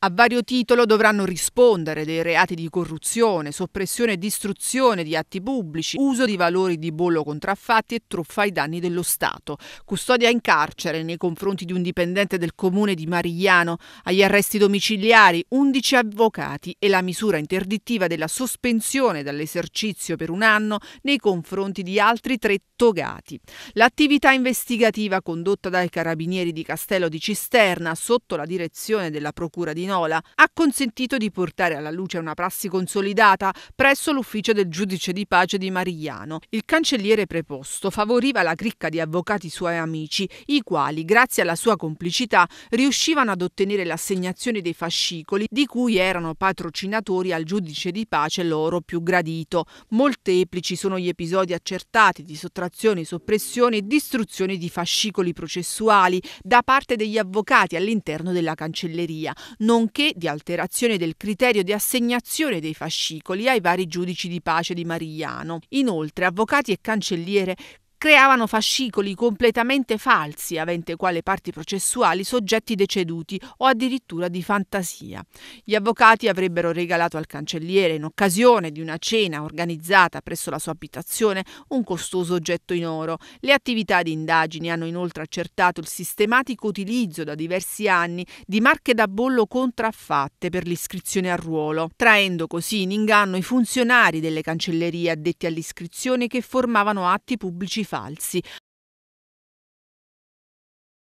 A vario titolo dovranno rispondere dei reati di corruzione, soppressione e distruzione di atti pubblici, uso di valori di bollo contraffatti e truffa ai danni dello Stato, custodia in carcere nei confronti di un dipendente del comune di Marigliano, agli arresti domiciliari, 11 avvocati e la misura interdittiva della sospensione dall'esercizio per un anno nei confronti di altri tre togati. L'attività investigativa condotta dai carabinieri di Castello di Cisterna sotto la direzione della Procura di Spinola, ha consentito di portare alla luce una prassi consolidata presso l'ufficio del giudice di pace di Marigliano. Il cancelliere preposto favoriva la cricca di avvocati suoi amici, i quali, grazie alla sua complicità, riuscivano ad ottenere l'assegnazione dei fascicoli di cui erano patrocinatori al giudice di pace loro più gradito. Molteplici sono gli episodi accertati di sottrazione, soppressione e distruzione di fascicoli processuali da parte degli avvocati all'interno della cancelleria, non nonché di alterazione del criterio di assegnazione dei fascicoli ai vari giudici di pace di Marigliano. Inoltre, avvocati e cancelliere creavano fascicoli completamente falsi, avente quale parti processuali soggetti deceduti o addirittura di fantasia. Gli avvocati avrebbero regalato al cancelliere, in occasione di una cena organizzata presso la sua abitazione, un costoso oggetto in oro. Le attività di indagini hanno inoltre accertato il sistematico utilizzo da diversi anni di marche da bollo contraffatte per l'iscrizione al ruolo, traendo così in inganno i funzionari delle cancellerie addetti all'iscrizione che formavano atti pubblici falsi.